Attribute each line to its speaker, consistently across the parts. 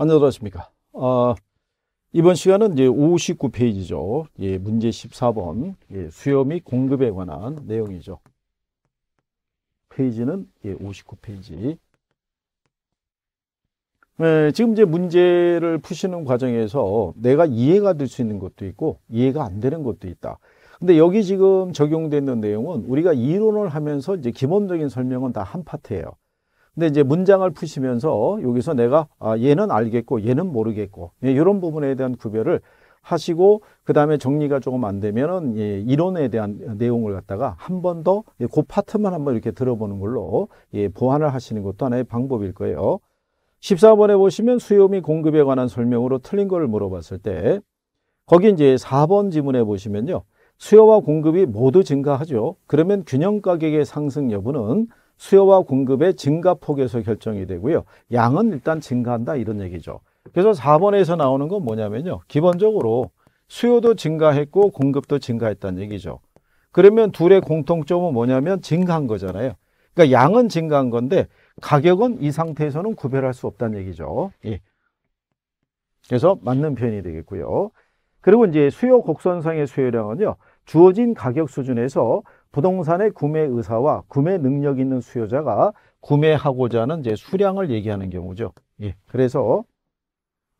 Speaker 1: 안녕하십니까. 아, 어, 이번 시간은 이제 59페이지죠. 예, 문제 14번. 예, 수요 및 공급에 관한 내용이죠. 페이지는 예, 59페이지. 예, 지금 이제 문제를 푸시는 과정에서 내가 이해가 될 수 있는 것도 있고 이해가 안 되는 것도 있다. 근데 여기 지금 적용되는 내용은 우리가 이론을 하면서 이제 기본적인 설명은 다 한 파트예요. 근데 이제 문장을 푸시면서 여기서 내가 아, 얘는 알겠고 얘는 모르겠고 예, 이런 부분에 대한 구별을 하시고 그 다음에 정리가 조금 안 되면은 예, 이론에 대한 내용을 갖다가 한 번 더그 예, 그 파트만 한 번 이렇게 들어보는 걸로 예, 보완을 하시는 것도 하나의 방법일 거예요. 14번에 보시면 수요 및 공급에 관한 설명으로 틀린 걸 물어봤을 때 거기 이제 4번 지문에 보시면요. 수요와 공급이 모두 증가하죠. 그러면 균형 가격의 상승 여부는 수요와 공급의 증가폭에서 결정이 되고요. 양은 일단 증가한다 이런 얘기죠. 그래서 4번에서 나오는 건 뭐냐면요. 기본적으로 수요도 증가했고 공급도 증가했다는 얘기죠. 그러면 둘의 공통점은 뭐냐면 증가한 거잖아요. 그러니까 양은 증가한 건데 가격은 이 상태에서는 구별할 수 없다는 얘기죠. 예. 그래서 맞는 표현이 되겠고요. 그리고 이제 수요 곡선상의 수요량은요. 주어진 가격 수준에서 부동산의 구매 의사와 구매 능력 있는 수요자가 구매하고자 하는 이제 수량을 얘기하는 경우죠. 예. 그래서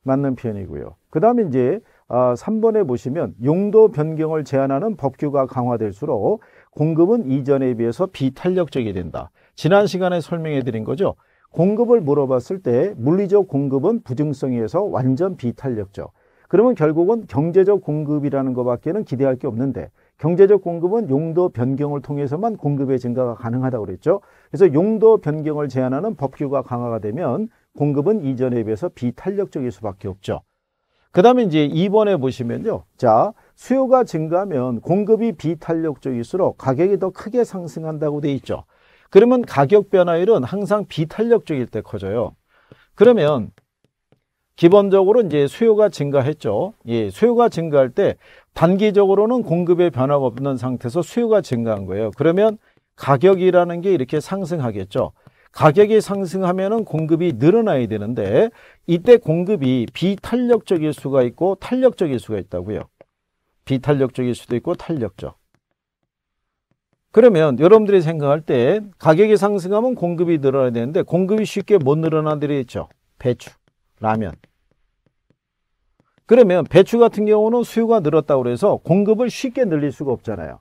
Speaker 1: 맞는 표현이고요. 그 다음에 이제 3번에 아, 보시면 용도 변경을 제한하는 법규가 강화될수록 공급은 이전에 비해서 비탄력적이 된다. 지난 시간에 설명해 드린 거죠. 공급을 물어봤을 때 물리적 공급은 부증성에서 완전 비탄력적. 그러면 결국은 경제적 공급이라는 것밖에는 기대할 게 없는데 경제적 공급은 용도 변경을 통해서만 공급의 증가가 가능하다고 그랬죠. 그래서 용도 변경을 제한하는 법규가 강화가 되면 공급은 이전에 비해서 비탄력적일 수밖에 없죠. 그 다음에 이제 2번에 보시면요. 자, 수요가 증가하면 공급이 비탄력적일수록 가격이 더 크게 상승한다고 돼 있죠. 그러면 가격 변화율은 항상 비탄력적일 때 커져요. 그러면 기본적으로 이제 수요가 증가했죠. 예, 수요가 증가할 때 단기적으로는 공급에 변화가 없는 상태에서 수요가 증가한 거예요. 그러면 가격이라는 게 이렇게 상승하겠죠. 가격이 상승하면은 공급이 늘어나야 되는데 이때 공급이 비탄력적일 수가 있고 탄력적일 수가 있다고요. 비탄력적일 수도 있고 탄력적. 그러면 여러분들이 생각할 때 가격이 상승하면 공급이 늘어나야 되는데 공급이 쉽게 못 늘어나는 데이 있죠. 배추, 라면. 그러면 배추 같은 경우는 수요가 늘었다고 해서 공급을 쉽게 늘릴 수가 없잖아요.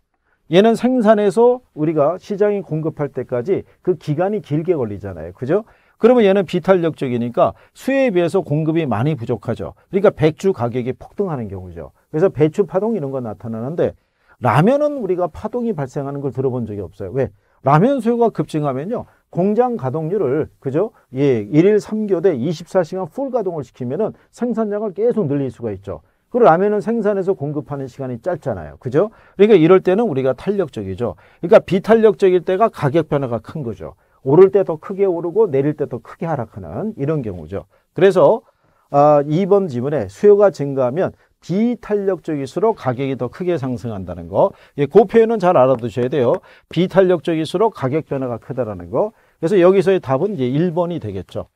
Speaker 1: 얘는 생산해서 우리가 시장에 공급할 때까지 그 기간이 길게 걸리잖아요. 그죠? 그러면 얘는 비탄력적이니까 수요에 비해서 공급이 많이 부족하죠. 그러니까 배추 가격이 폭등하는 경우죠. 그래서 배추 파동 이런 거 나타나는데 라면은 우리가 파동이 발생하는 걸 들어본 적이 없어요. 왜? 라면 수요가 급증하면요. 공장 가동률을 그죠? 예, 1일3교대 24시간 풀 가동을 시키면은 생산량을 계속 늘릴 수가 있죠. 그 라면은 생산해서 공급하는 시간이 짧잖아요. 그죠? 그러니까 이럴 때는 우리가 탄력적이죠. 그러니까 비탄력적일 때가 가격 변화가 큰 거죠. 오를 때 더 크게 오르고 내릴 때 더 크게 하락하는 이런 경우죠. 그래서 아, 2번 지문에 수요가 증가하면 비탄력적일수록 가격이 더 크게 상승한다는 거. 예, 그 표현은 잘 알아두셔야 돼요. 비탄력적일수록 가격 변화가 크다라는 거. 그래서 여기서의 답은 이제 1번이 되겠죠.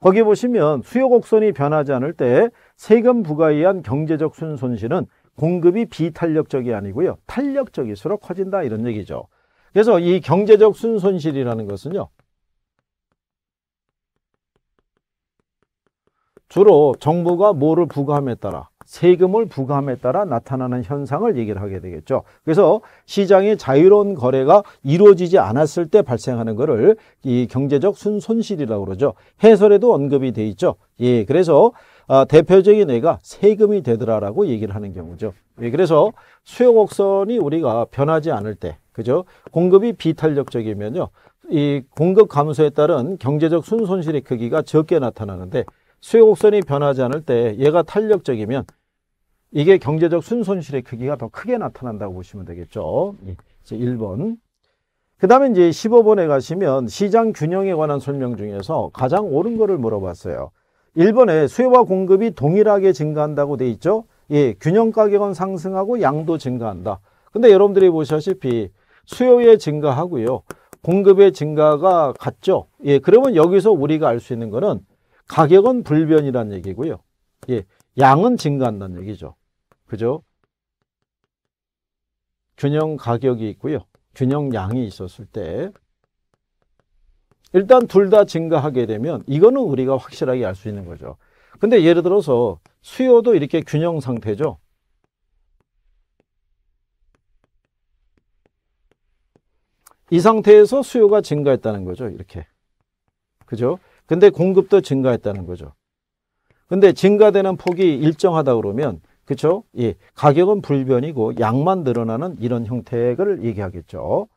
Speaker 1: 거기 보시면 수요 곡선이 변하지 않을 때 세금 부과에 의한 경제적 순 손실은 공급이 비탄력적이 아니고요. 탄력적일수록 커진다 이런 얘기죠. 그래서 이 경제적 순 손실이라는 것은요. 주로 정부가 뭐를 부과함에 따라 세금을 부과함에 따라 나타나는 현상을 얘기를 하게 되겠죠. 그래서 시장의 자유로운 거래가 이루어지지 않았을 때 발생하는 것을 이 경제적 순손실이라고 그러죠. 해설에도 언급이 돼 있죠. 예, 그래서 아, 대표적인 애가 세금이 되더라라고 얘기를 하는 경우죠. 예, 그래서 수요 곡선이 우리가 변하지 않을 때, 그죠? 공급이 비탄력적이면요. 이 공급 감소에 따른 경제적 순손실의 크기가 적게 나타나는데 수요 곡선이 변하지 않을 때 얘가 탄력적이면 이게 경제적 순손실의 크기가 더 크게 나타난다고 보시면 되겠죠. 예. 이제 1번. 그 다음에 이제 15번에 가시면 시장 균형에 관한 설명 중에서 가장 옳은 거를 물어봤어요. 1번에 수요와 공급이 동일하게 증가한다고 돼 있죠. 예, 균형 가격은 상승하고 양도 증가한다. 근데 여러분들이 보시다시피 수요의 증가하고요. 공급의 증가가 같죠. 예, 그러면 여기서 우리가 알 수 있는 거는 가격은 불변이란 얘기고요. 예, 양은 증가한다는 얘기죠. 그죠? 균형 가격이 있고요. 균형 양이 있었을 때 일단 둘 다 증가하게 되면 이거는 우리가 확실하게 알 수 있는 거죠. 근데 예를 들어서 수요도 이렇게 균형 상태죠. 이 상태에서 수요가 증가했다는 거죠. 이렇게. 그죠? 근데 공급도 증가했다는 거죠. 근데 증가되는 폭이 일정하다 그러면 그렇죠? 예, 가격은 불변이고 양만 늘어나는 이런 형태를 얘기하겠죠.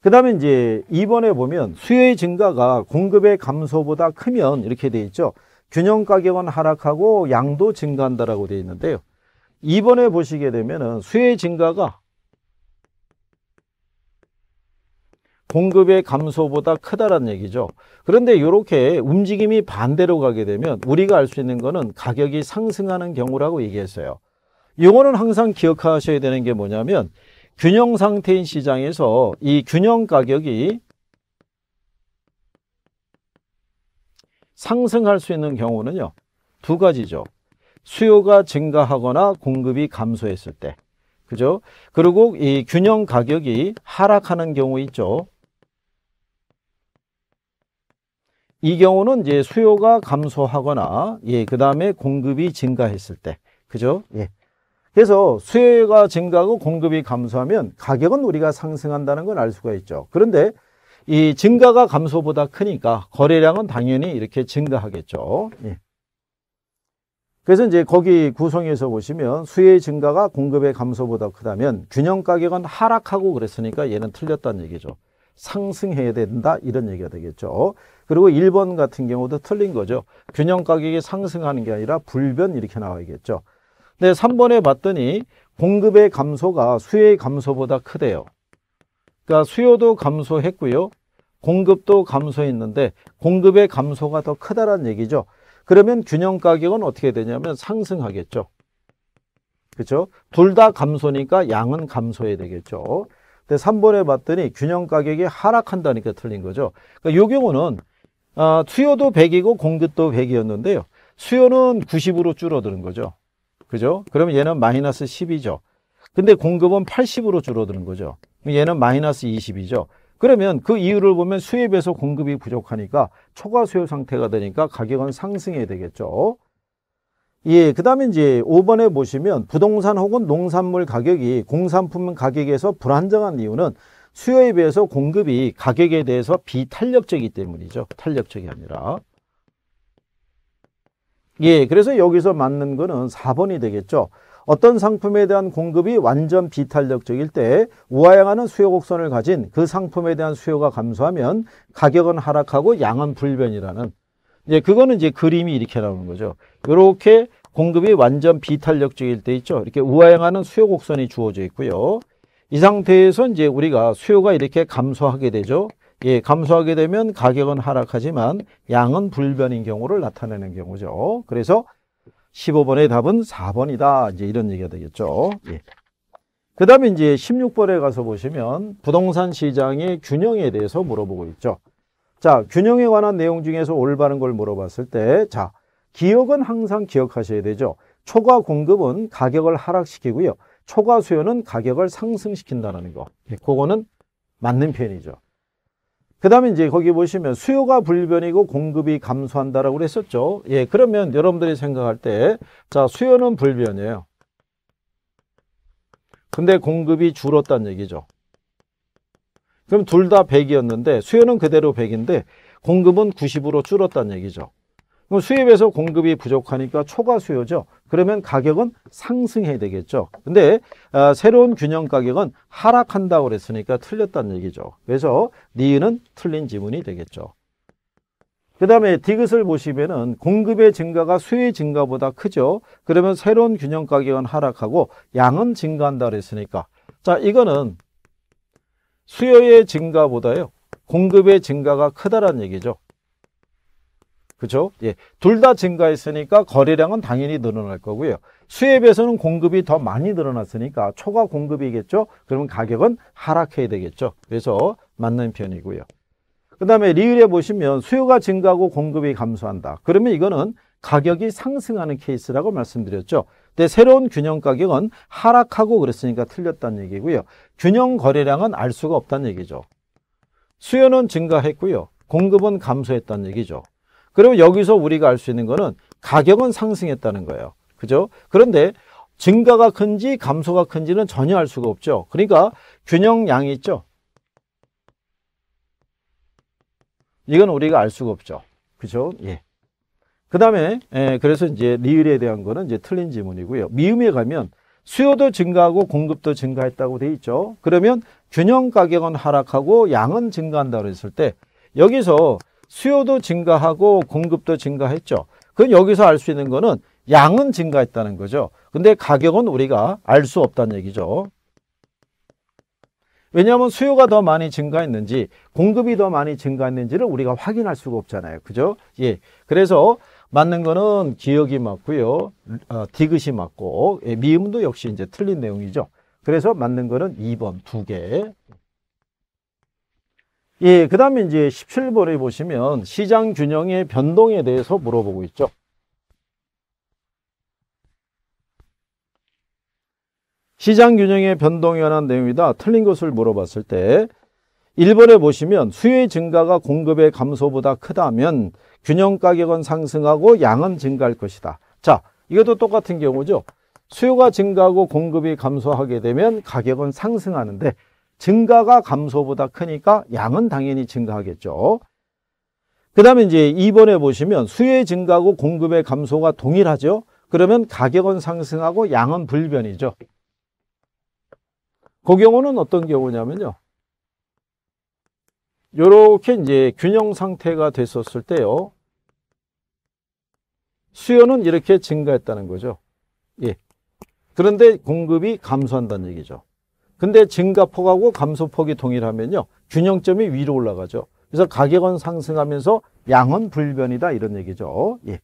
Speaker 1: 그 다음에 이제 이번에 보면 수요의 증가가 공급의 감소보다 크면 이렇게 돼 있죠. 균형 가격은 하락하고 양도 증가한다라고 돼 있는데요. 이번에 보시게 되면은 수요의 증가가 공급의 감소보다 크다라는 얘기죠. 그런데 이렇게 움직임이 반대로 가게 되면 우리가 알 수 있는 거는 가격이 상승하는 경우라고 얘기했어요. 이거는 항상 기억하셔야 되는 게 뭐냐면 균형 상태인 시장에서 이 균형 가격이 상승할 수 있는 경우는요. 두 가지죠. 수요가 증가하거나 공급이 감소했을 때. 그죠? 그리고 이 균형 가격이 하락하는 경우 있죠. 이 경우는 이제 수요가 감소하거나 예, 그다음에 공급이 증가했을 때. 그죠? 예. 그래서 수요가 증가하고 공급이 감소하면 가격은 우리가 상승한다는 걸 알 수가 있죠. 그런데 이 증가가 감소보다 크니까 거래량은 당연히 이렇게 증가하겠죠. 예. 그래서 이제 거기 구성에서 보시면 수요의 증가가 공급의 감소보다 크다면 균형 가격은 하락하고 그랬으니까 얘는 틀렸다는 얘기죠. 상승해야 된다 이런 얘기가 되겠죠. 그리고 1번 같은 경우도 틀린 거죠. 균형 가격이 상승하는 게 아니라 불변 이렇게 나와야겠죠. 근 3번에 봤더니 공급의 감소가 수요의 감소보다 크대요. 그러니까 수요도 감소했고요. 공급도 감소했는데 공급의 감소가 더 크다라는 얘기죠. 그러면 균형 가격은 어떻게 되냐면 상승하겠죠. 그렇죠? 둘 다 감소니까 양은 감소해야 되겠죠. 근데 3번에 봤더니 균형 가격이 하락한다니까 틀린 거죠. 그러니까 이 경우는 아, 수요도 100이고 공급도 100이었는데요. 수요는 90으로 줄어드는 거죠. 그죠? 그러면 얘는 마이너스 10이죠. 근데 공급은 80으로 줄어드는 거죠. 얘는 마이너스 20이죠. 그러면 그 이유를 보면 수입에서 공급이 부족하니까 초과 수요 상태가 되니까 가격은 상승해야 되겠죠. 예, 그 다음에 이제 5번에 보시면 부동산 혹은 농산물 가격이 공산품 가격에서 불안정한 이유는 수요에 비해서 공급이 가격에 대해서 비탄력적이기 때문이죠. 탄력적이 아니라. 예, 그래서 여기서 맞는 거는 4번이 되겠죠. 어떤 상품에 대한 공급이 완전 비탄력적일 때우아향하는 수요 곡선을 가진 그 상품에 대한 수요가 감소하면 가격은 하락하고 양은 불변이라는 예, 그거는 이제 그림이 이렇게 나오는 거죠. 이렇게 공급이 완전 비탄력적일 때 있죠. 이렇게 우아행하는 수요 곡선이 주어져 있고요. 이 상태에서 이제 우리가 수요가 이렇게 감소하게 되죠. 예, 감소하게 되면 가격은 하락하지만 양은 불변인 경우를 나타내는 경우죠. 그래서 15번의 답은 4번이다. 이제 이런 얘기가 되겠죠. 예. 그 다음에 이제 16번에 가서 보시면 부동산 시장의 균형에 대해서 물어보고 있죠. 자, 균형에 관한 내용 중에서 올바른 걸 물어봤을 때, 자, 기억은 항상 기억하셔야 되죠. 초과 공급은 가격을 하락시키고요. 초과 수요는 가격을 상승시킨다는 거. 예, 그거는 맞는 편이죠. 그 다음에 이제 거기 보시면 수요가 불변이고 공급이 감소한다라고 그랬었죠. 예, 그러면 여러분들이 생각할 때, 자, 수요는 불변이에요. 근데 공급이 줄었다는 얘기죠. 그럼 둘 다 100이었는데 수요는 그대로 100인데 공급은 90으로 줄었다는 얘기죠. 수입에서 공급이 부족하니까 초과 수요죠. 그러면 가격은 상승해야 되겠죠. 근데 아, 새로운 균형 가격은 하락한다고 그랬으니까 틀렸다는 얘기죠. 그래서 니은 틀린 지문이 되겠죠. 그 다음에 디귿을 보시면은 공급의 증가가 수의 증가보다 크죠. 그러면 새로운 균형 가격은 하락하고 양은 증가한다 그랬으니까 자 이거는 수요의 증가보다요 공급의 증가가 크다라는 얘기죠. 그죠? 예. 둘 다 증가했으니까 거래량은 당연히 늘어날 거고요. 수에 입서는 공급이 더 많이 늘어났으니까 초과 공급이겠죠? 그러면 가격은 하락해야 되겠죠? 그래서 맞는 편이고요. 그 다음에 리을에 보시면 수요가 증가하고 공급이 감소한다. 그러면 이거는 가격이 상승하는 케이스라고 말씀드렸죠. 근데 새로운 균형 가격은 하락하고 그랬으니까 틀렸다는 얘기고요. 균형 거래량은 알 수가 없다는 얘기죠. 수요는 증가했고요. 공급은 감소했다는 얘기죠. 그러면 여기서 우리가 알 수 있는 거는 가격은 상승했다는 거예요. 그죠? 그런데 증가가 큰지 감소가 큰지는 전혀 알 수가 없죠. 그러니까 균형량이 있죠. 이건 우리가 알 수가 없죠. 그죠? 예. 그 다음에, 예, 그래서 이제 리을에 대한 거는 이제 틀린 질문이고요 미음에 가면 수요도 증가하고 공급도 증가했다고 돼 있죠. 그러면 균형 가격은 하락하고 양은 증가한다고 했을 때 여기서 수요도 증가하고 공급도 증가했죠. 그건 여기서 알 수 있는 거는 양은 증가했다는 거죠. 근데 가격은 우리가 알 수 없다는 얘기죠. 왜냐하면 수요가 더 많이 증가했는지 공급이 더 많이 증가했는지를 우리가 확인할 수가 없잖아요. 그죠? 예. 그래서 맞는 거는 기억이 맞고요. 어, 디귿이 맞고 예, 미음도 역시 이제 틀린 내용이죠. 그래서 맞는 거는 2번 두 개. 예, 그 다음에 이제 17번에 보시면 시장 균형의 변동에 대해서 물어보고 있죠. 시장 균형의 변동에 관한 내용이다. 틀린 것을 물어봤을 때 1번에 보시면 수요의 증가가 공급의 감소보다 크다면 균형 가격은 상승하고 양은 증가할 것이다. 자, 이것도 똑같은 경우죠. 수요가 증가하고 공급이 감소하게 되면 가격은 상승하는데 증가가 감소보다 크니까 양은 당연히 증가하겠죠. 그 다음에 이제 2번에 보시면 수요의 증가하고 공급의 감소가 동일하죠. 그러면 가격은 상승하고 양은 불변이죠. 그 경우는 어떤 경우냐면요. 요렇게 이제 균형 상태가 됐었을 때요. 수요는 이렇게 증가했다는 거죠. 예. 그런데 공급이 감소한다는 얘기죠. 근데 증가폭하고 감소폭이 동일하면요. 균형점이 위로 올라가죠. 그래서 가격은 상승하면서 양은 불변이다 이런 얘기죠. 예.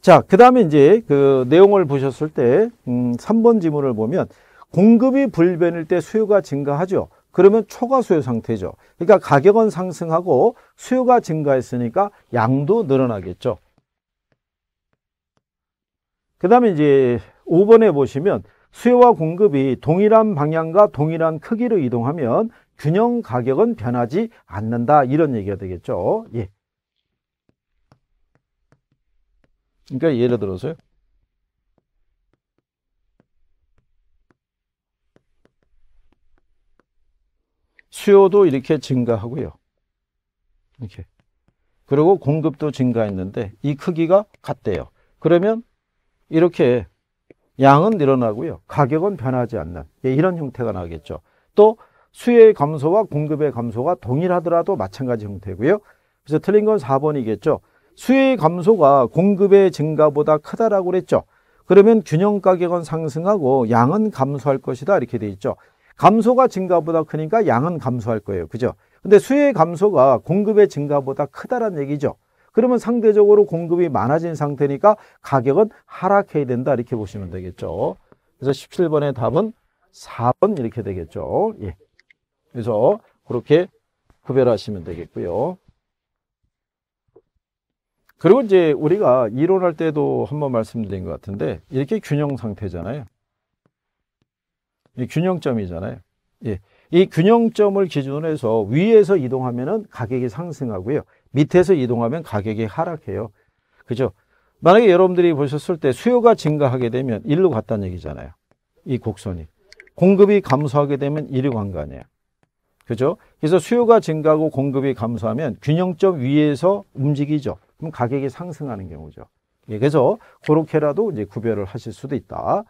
Speaker 1: 자, 그다음에 이제 그 내용을 보셨을 때 음, 3번 지문을 보면 공급이 불변일 때 수요가 증가하죠. 그러면 초과 수요 상태죠. 그러니까 가격은 상승하고 수요가 증가했으니까 양도 늘어나겠죠. 그다음에 이제 5번에 보시면 수요와 공급이 동일한 방향과 동일한 크기로 이동하면 균형 가격은 변하지 않는다 이런 얘기가 되겠죠. 예. 그러니까 예를 들어서요. 수요도 이렇게 증가하고요. 이렇게. 그리고 공급도 증가했는데 이 크기가 같대요. 그러면 이렇게 양은 늘어나고요. 가격은 변하지 않는 예, 이런 형태가 나겠죠. 또 수요의 감소와 공급의 감소가 동일하더라도 마찬가지 형태고요. 그래서 틀린 건 4번이겠죠. 수요의 감소가 공급의 증가보다 크다라고 그랬죠. 그러면 균형 가격은 상승하고 양은 감소할 것이다 이렇게 돼 있죠. 감소가 증가보다 크니까 양은 감소할 거예요. 그죠? 근데 수요의 감소가 공급의 증가보다 크다라는 얘기죠. 그러면 상대적으로 공급이 많아진 상태니까 가격은 하락해야 된다 이렇게 보시면 되겠죠. 그래서 17번의 답은 4번 이렇게 되겠죠. 예. 그래서 그렇게 구별하시면 되겠고요. 그리고 이제 우리가 이론할 때도 한번 말씀드린 것 같은데 이렇게 균형 상태잖아요. 균형점이잖아요. 예. 이 균형점을 기준으로 해서 위에서 이동하면 가격이 상승하고요. 밑에서 이동하면 가격이 하락해요. 그죠? 만약에 여러분들이 보셨을 때 수요가 증가하게 되면 1로 갔다는 얘기잖아요. 이 곡선이. 공급이 감소하게 되면 이리 간거 아니에요. 그죠? 그래서 수요가 증가하고 공급이 감소하면 균형점 위에서 움직이죠. 그럼 가격이 상승하는 경우죠. 예, 그래서 그렇게라도 이제 구별을 하실 수도 있다.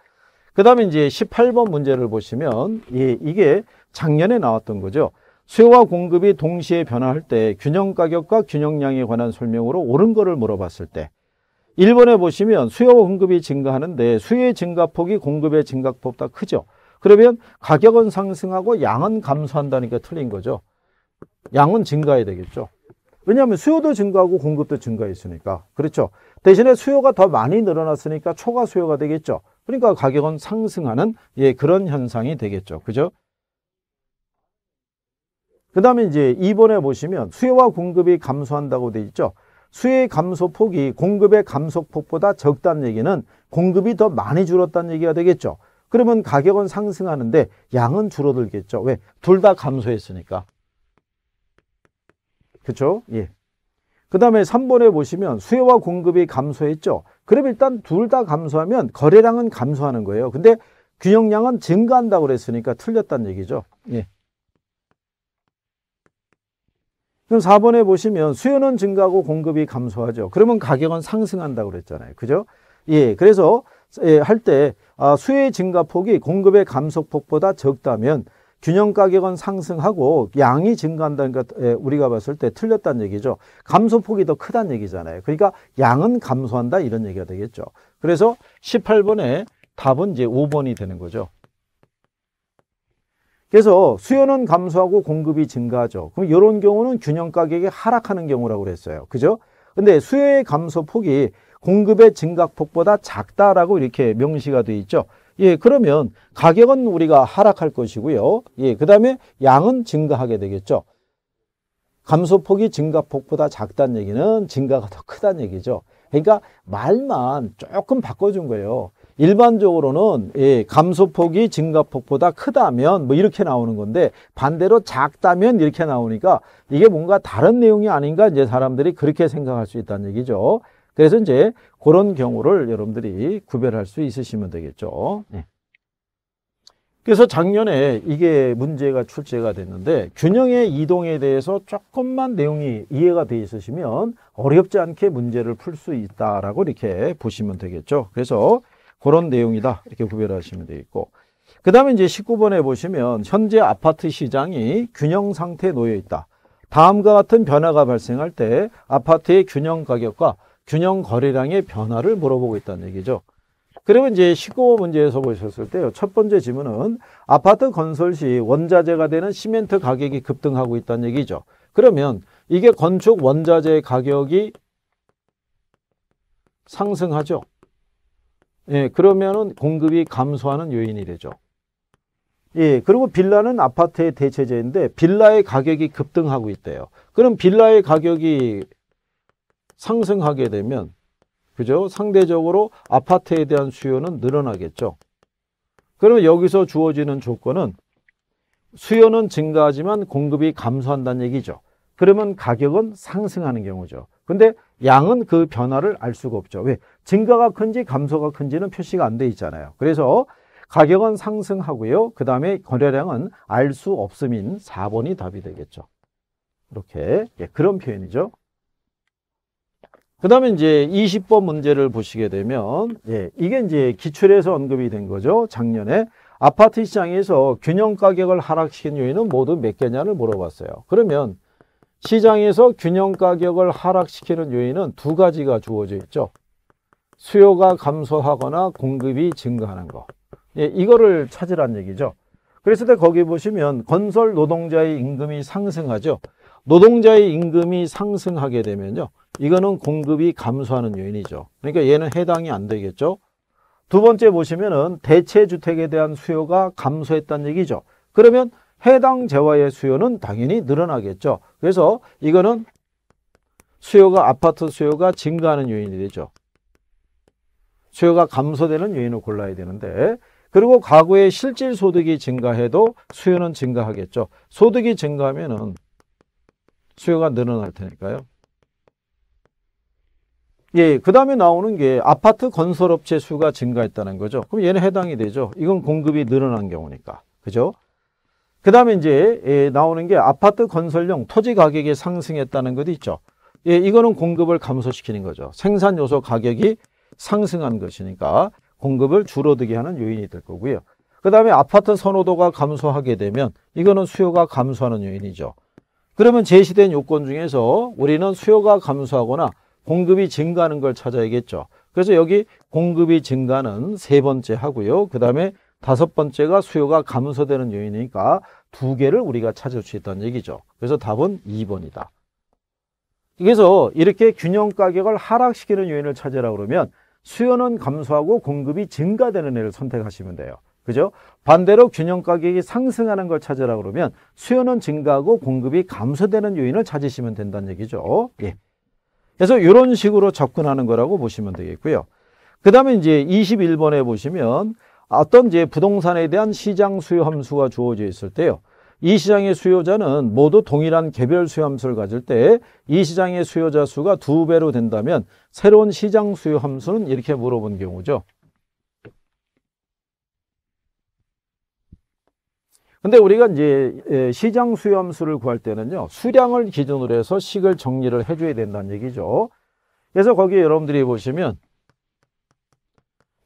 Speaker 1: 그 다음에 이제 18번 문제를 보시면 예, 이게 작년에 나왔던 거죠. 수요와 공급이 동시에 변화할 때 균형 가격과 균형량에 관한 설명으로 옳은 거를 물어봤을 때 1번에 보시면 수요와 공급이 증가하는데 수요의 증가폭이 공급의 증가폭보다 크죠. 그러면 가격은 상승하고 양은 감소한다니까 틀린 거죠. 양은 증가해야 되겠죠. 왜냐하면 수요도 증가하고 공급도 증가했으니까. 그렇죠. 대신에 수요가 더 많이 늘어났으니까 초과 수요가 되겠죠. 그러니까 가격은 상승하는 예, 그런 현상이 되겠죠. 그죠? 그 다음에 이제 2번에 보시면 수요와 공급이 감소한다고 되어 있죠. 수요의 감소폭이 공급의 감소폭보다 적다는 얘기는 공급이 더 많이 줄었다는 얘기가 되겠죠. 그러면 가격은 상승하는데 양은 줄어들겠죠. 왜? 둘 다 감소했으니까. 그렇죠? 예. 그 다음에 3번에 보시면 수요와 공급이 감소했죠. 그럼 일단 둘 다 감소하면 거래량은 감소하는 거예요. 근데 균형량은 증가한다고 그랬으니까 틀렸다는 얘기죠. 예. 그럼 4번에 보시면 수요는 증가하고 공급이 감소하죠. 그러면 가격은 상승한다고 그랬잖아요. 그죠? 예. 그래서 예, 할때 아, 수요의 증가폭이 공급의 감소폭보다 적다면 균형 가격은 상승하고 양이 증가한다는 것 예, 우리가 봤을 때 틀렸다는 얘기죠. 감소폭이 더 크다는 얘기잖아요. 그러니까 양은 감소한다 이런 얘기가 되겠죠. 그래서 18번에 답은 이제 5번이 되는 거죠. 그래서 수요는 감소하고 공급이 증가하죠. 그럼 이런 경우는 균형 가격이 하락하는 경우라고 그랬어요. 그죠? 근데 수요의 감소 폭이 공급의 증가폭보다 작다라고 이렇게 명시가 돼 있죠. 예, 그러면 가격은 우리가 하락할 것이고요. 예, 그 다음에 양은 증가하게 되겠죠. 감소폭이 증가폭보다 작다는 얘기는 증가가 더 크다는 얘기죠. 그러니까 말만 조금 바꿔준 거예요. 일반적으로는 예, 감소폭이 증가폭보다 크다면 뭐 이렇게 나오는 건데 반대로 작다면 이렇게 나오니까 이게 뭔가 다른 내용이 아닌가 이제 사람들이 그렇게 생각할 수 있다는 얘기죠. 그래서 이제 그런 경우를 여러분들이 구별할 수 있으시면 되겠죠. 네. 그래서 작년에 이게 문제가 출제가 됐는데 균형의 이동에 대해서 조금만 내용이 이해가 돼 있으시면 어렵지 않게 문제를 풀 수 있다라고 이렇게 보시면 되겠죠. 그래서 그런 내용이다. 이렇게 구별하시면 되겠고. 그 다음에 이제 19번에 보시면 현재 아파트 시장이 균형 상태에 놓여 있다. 다음과 같은 변화가 발생할 때 아파트의 균형 가격과 균형 거래량의 변화를 물어보고 있다는 얘기죠. 그러면 이제 19호 문제에서 보셨을 때요. 첫 번째 질문은 아파트 건설 시 원자재가 되는 시멘트 가격이 급등하고 있다는 얘기죠. 그러면 이게 건축 원자재 가격이 상승하죠. 예, 그러면은 공급이 감소하는 요인이 되죠. 예, 그리고 빌라는 아파트의 대체제인데 빌라의 가격이 급등하고 있대요. 그럼 빌라의 가격이 상승하게 되면 그죠? 상대적으로 아파트에 대한 수요는 늘어나겠죠. 그러면 여기서 주어지는 조건은 수요는 증가하지만 공급이 감소한다는 얘기죠. 그러면 가격은 상승하는 경우죠. 근데 양은 그 변화를 알 수가 없죠. 왜? 증가가 큰지 감소가 큰지는 표시가 안 돼 있잖아요. 그래서 가격은 상승하고요. 그 다음에 거래량은 알 수 없음인 4번이 답이 되겠죠. 이렇게 예, 그런 표현이죠. 그 다음에 이제 20번 문제를 보시게 되면 예, 이게 이제 기출에서 언급이 된 거죠. 작년에 아파트 시장에서 균형 가격을 하락시킨 요인은 모두 몇 개냐를 물어봤어요. 그러면 시장에서 균형 가격을 하락시키는 요인은 두 가지가 주어져 있죠. 수요가 감소하거나 공급이 증가하는 거. 예, 이거를 찾으란 얘기죠. 그랬을때 거기 보시면 건설 노동자의 임금이 상승하죠. 노동자의 임금이 상승하게 되면요. 이거는 공급이 감소하는 요인이죠. 그러니까 얘는 해당이 안 되겠죠. 두 번째 보시면은 대체 주택에 대한 수요가 감소했다는 얘기죠. 그러면 해당 재화의 수요는 당연히 늘어나겠죠. 그래서 이거는 수요가 아파트 수요가 증가하는 요인이 되죠. 수요가 감소되는 요인을 골라야 되는데 그리고 과거에 실질 소득이 증가해도 수요는 증가하겠죠. 소득이 증가하면 수요가 늘어날 테니까요. 예, 그 다음에 나오는 게 아파트 건설업체 수가 증가했다는 거죠. 그럼 얘는 해당이 되죠. 이건 공급이 늘어난 경우니까. 그죠? 그 다음에 이제 예, 나오는 게 아파트 건설용 토지 가격이 상승했다는 것도 있죠. 예, 이거는 공급을 감소시키는 거죠. 생산 요소 가격이 상승한 것이니까 공급을 줄어들게 하는 요인이 될 거고요. 그 다음에 아파트 선호도가 감소하게 되면 이거는 수요가 감소하는 요인이죠. 그러면 제시된 요건 중에서 우리는 수요가 감소하거나 공급이 증가하는 걸 찾아야겠죠. 그래서 여기 공급이 증가는 세 번째 하고요. 그 다음에 다섯 번째가 수요가 감소되는 요인이니까 두 개를 우리가 찾을 수 있다는 얘기죠. 그래서 답은 2번이다. 그래서 이렇게 균형 가격을 하락시키는 요인을 찾으라 그러면 수요는 감소하고 공급이 증가되는 애를 선택하시면 돼요. 그죠? 반대로 균형 가격이 상승하는 걸 찾으라 그러면 수요는 증가하고 공급이 감소되는 요인을 찾으시면 된다는 얘기죠. 예. 그래서 이런 식으로 접근하는 거라고 보시면 되겠고요. 그 다음에 이제 21번에 보시면 어떤 이제 부동산에 대한 시장 수요 함수가 주어져 있을 때요. 이 시장의 수요자는 모두 동일한 개별 수요 함수를 가질 때 이 시장의 수요자 수가 두 배로 된다면 새로운 시장 수요 함수는 이렇게 물어본 경우죠. 근데 우리가 이제 시장 수요 함수를 구할 때는요. 수량을 기준으로 해서 식을 정리를 해줘야 된다는 얘기죠. 그래서 거기에 여러분들이 보시면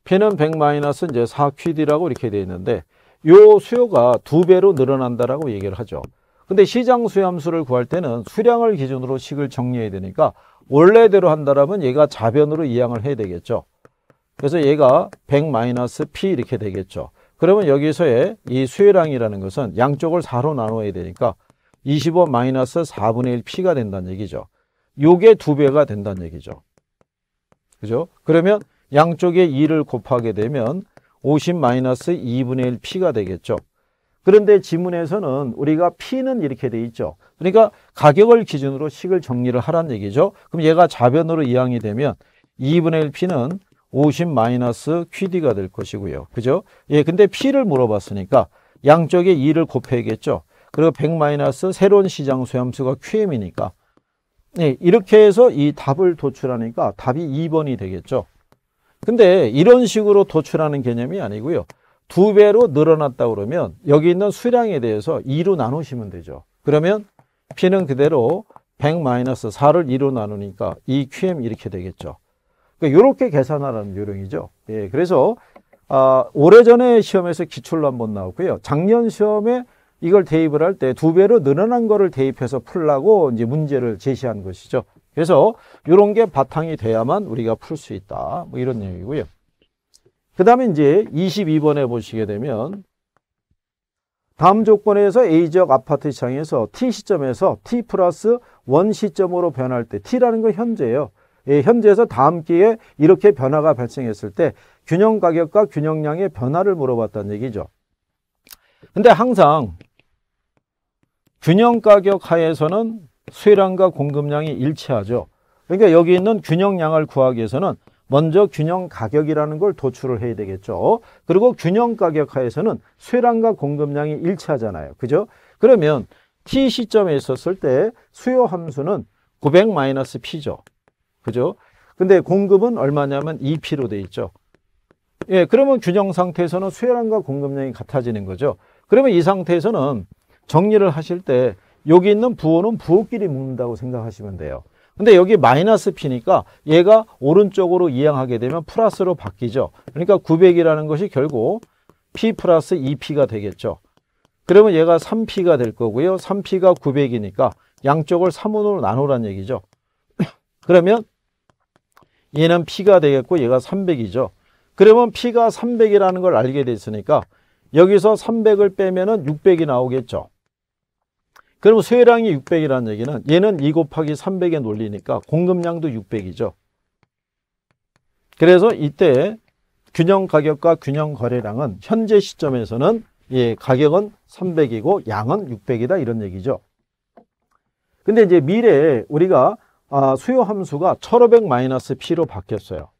Speaker 1: P는 100 마이너스 이제 4QD라고 이렇게 되어 있는데 요 수요가 두 배로 늘어난다라고 얘기를 하죠. 근데 시장 수함수를 구할 때는 수량을 기준으로 식을 정리해야 되니까 원래대로 한다라면 얘가 자변으로 이항을 해야 되겠죠. 그래서 얘가 100 마이너스 P 이렇게 되겠죠. 그러면 여기서의 이 수요량이라는 것은 양쪽을 4로 나눠야 되니까 25 마이너스 4분의 1 P가 된다는 얘기죠. 요게 두 배가 된다는 얘기죠. 그죠? 그러면 양쪽에 2를 곱하게 되면 50 2분의 1p가 되겠죠. 그런데 지문에서는 우리가 p는 이렇게 돼 있죠. 그러니까 가격을 기준으로 식을 정리를 하란 얘기죠. 그럼 얘가 자변으로 이항이 되면 2분의 1p는 50마 qd가 될 것이고요. 그죠? 예, 근데 p를 물어봤으니까 양쪽에 2를 곱해야겠죠. 그리고 100 마이너스 새로운 시장 소염수가 qm이니까 네, 예, 이렇게 해서 이 답을 도출하니까 답이 2번이 되겠죠. 근데 이런 식으로 도출하는 개념이 아니고요. 두 배로 늘어났다 그러면 여기 있는 수량에 대해서 2로 나누시면 되죠. 그러면 P는 그대로 100-4를 2로 나누니까 2QM 이렇게 되겠죠. 그러니까 이렇게 계산하라는 요령이죠. 예, 그래서 아, 오래전에 시험에서 기출로 한 번 나왔고요. 작년 시험에 이걸 대입을 할 때 두 배로 늘어난 거를 대입해서 풀라고 이제 문제를 제시한 것이죠. 그래서 이런 게 바탕이 돼야만 우리가 풀 수 있다. 뭐 이런 얘기고요. 그 다음에 이제 22번에 보시게 되면 다음 조건에서 A 지역 아파트 시장에서 T 시점에서 T 플러스 1 시점으로 변할 때 T라는 건 현재예요. 예, 현재에서 다음 기에 이렇게 변화가 발생했을 때 균형 가격과 균형량의 변화를 물어봤다는 얘기죠. 근데 항상 균형 가격 하에서는 수요량과 공급량이 일치하죠. 그러니까 여기 있는 균형량을 구하기 위해서는 먼저 균형 가격이라는 걸 도출을 해야 되겠죠. 그리고 균형 가격 하에서는 수요량과 공급량이 일치하잖아요. 그죠? 그러면 t 시점에 있었을 때 수요 함수는 900 마이너스 p죠. 그죠? 근데 공급은 얼마냐면 2p로 돼 있죠. 예, 그러면 균형 상태에서는 수요량과 공급량이 같아지는 거죠. 그러면 이 상태에서는 정리를 하실 때 여기 있는 부호는 부호끼리 묶는다고 생각하시면 돼요. 근데 여기 마이너스 P니까 얘가 오른쪽으로 이항하게 되면 플러스로 바뀌죠. 그러니까 900이라는 것이 결국 P 플러스 2P가 되겠죠. 그러면 얘가 3P가 될 거고요. 3P가 900이니까 양쪽을 3분으로 나누란 얘기죠. 그러면 얘는 P가 되겠고 얘가 300이죠. 그러면 P가 300이라는 걸 알게 됐으니까 여기서 300을 빼면 은 600이 나오겠죠. 그러면 쇠량이 600이라는 얘기는 얘는 2 곱하기 300의 논리니까 공급량도 600이죠. 그래서 이때 균형 가격과 균형 거래량은 현재 시점에서는 예, 가격은 300이고 양은 600이다 이런 얘기죠. 근데 이제 미래에 우리가 아, 수요 함수가 1500 마이너스 P로 바뀌었어요.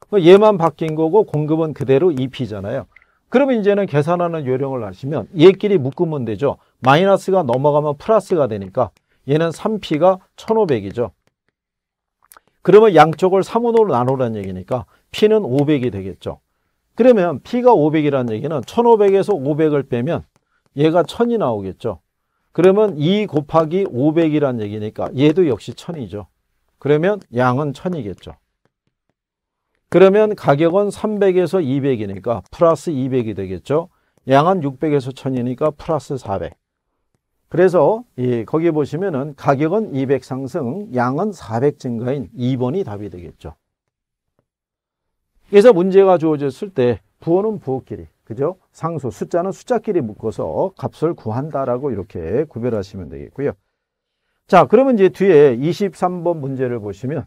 Speaker 1: 그러니까 얘만 바뀐 거고 공급은 그대로 2P잖아요. E 그러면 이제는 계산하는 요령을 아시면 얘끼리 묶으면 되죠. 마이너스가 넘어가면 플러스가 되니까 얘는 3P가 1500이죠. 그러면 양쪽을 3으로 나누라는 얘기니까 P는 500이 되겠죠. 그러면 P가 500이라는 얘기는 1500에서 500을 빼면 얘가 1000이 나오겠죠. 그러면 2 곱하기 500이라는 얘기니까 얘도 역시 1000이죠. 그러면 양은 1000이겠죠. 그러면 가격은 300에서 200이니까 플러스 200이 되겠죠. 양은 600에서 1000이니까 플러스 400. 그래서 예, 거기 보시면은 가격은 200 상승, 양은 400 증가인 2번이 답이 되겠죠. 그래서 문제가 주어졌을 때 부호는 부호끼리, 그죠? 상수, 숫자는 숫자끼리 묶어서 값을 구한다라고 이렇게 구별하시면 되겠고요. 자, 그러면 이제 뒤에 23번 문제를 보시면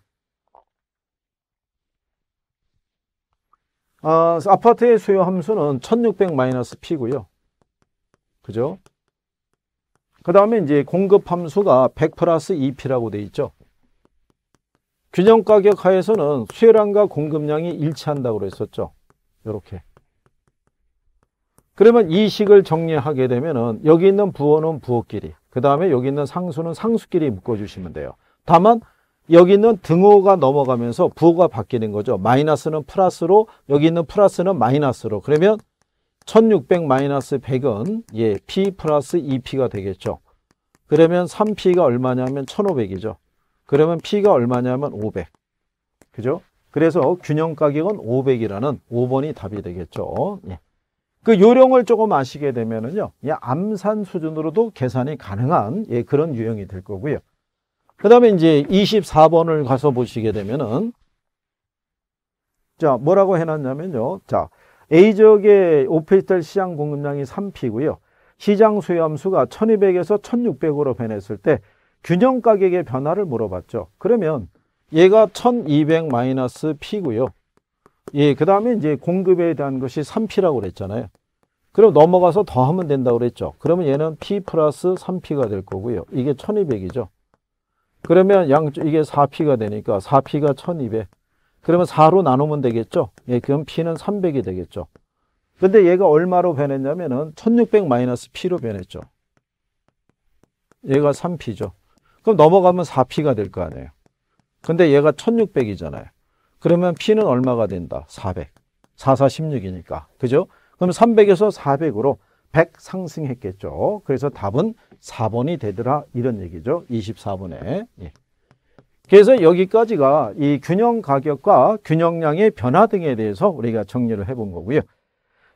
Speaker 1: 아, 아파트의 수요 함수는 1600 마이너스 P고요. 그죠? 그 다음에 이제 공급 함수가 100 플러스 2P라고 되어 있죠. 균형 가격 하에서는 수요량과 공급량이 일치한다고 그랬었죠. 이렇게. 그러면 이 식을 정리하게 되면은 여기 있는 부호는 부호끼리, 그 다음에 여기 있는 상수는 상수끼리 묶어주시면 돼요. 다만 여기 는 등호가 넘어가면서 부호가 바뀌는 거죠. 마이너스는 플러스로 여기 있는 플러스는 마이너스로 그러면 1600 마이너스 100은 예, P 플러스 2P가 되겠죠. 그러면 3P가 얼마냐면 1500이죠. 그러면 P가 얼마냐면 500. 그죠? 그래서 균형 가격은 500이라는 5번이 답이 되겠죠. 예. 그 요령을 조금 아시게 되면은요. 예, 암산 수준으로도 계산이 가능한 예, 그런 유형이 될 거고요. 그 다음에 이제 24번을 가서 보시게 되면은 자 뭐라고 해놨냐면요 자 A지역의 오피스텔 시장 공급량이 3P고요 시장 수요함수가 1200에서 1600으로 변했을 때 균형 가격의 변화를 물어봤죠 그러면 얘가 1200 마이너스 P고요 예, 그 다음에 이제 공급에 대한 것이 3P라고 그랬잖아요 그럼 넘어가서 더하면 된다고 그랬죠 그러면 얘는 P 플러스 3P가 될 거고요 이게 1200이죠 그러면 양 이게 4P가 되니까 4P가 1200. 그러면 4로 나누면 되겠죠? 예, 그럼 P는 300이 되겠죠. 근데 얘가 얼마로 변했냐면은 1600 마이너스 P로 변했죠. 얘가 3P죠. 그럼 넘어가면 4P가 될 거 아니에요. 근데 얘가 1600이잖아요. 그러면 P는 얼마가 된다? 400. 4416이니까. 그죠? 그럼 300에서 400으로 100 상승했겠죠. 그래서 답은 4번이 되더라 이런 얘기죠. 24번에. 예. 그래서 여기까지가 이 균형 가격과 균형량의 변화 등에 대해서 우리가 정리를 해본 거고요.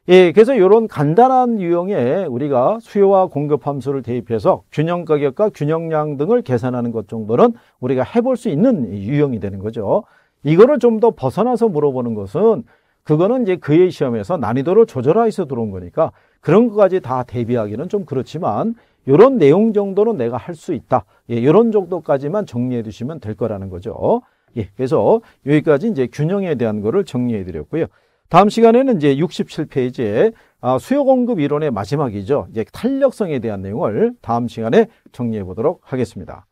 Speaker 1: 예, 그래서 이런 간단한 유형에 우리가 수요와 공급 함수를 대입해서 균형 가격과 균형량 등을 계산하는 것 정도는 우리가 해볼 수 있는 유형이 되는 거죠. 이거를 좀 더 벗어나서 물어보는 것은 그거는 이제 그의 시험에서 난이도를 조절해서 하 들어온 거니까 그런 것까지 다 대비하기는 좀 그렇지만 이런 내용 정도는 내가 할 수 있다. 예, 이런 정도까지만 정리해 두시면 될 거라는 거죠. 예, 그래서 여기까지 이제 균형에 대한 거를 정리해 드렸고요. 다음 시간에는 이제 67페이지에 아, 수요 공급 이론의 마지막이죠. 이제 탄력성에 대한 내용을 다음 시간에 정리해 보도록 하겠습니다.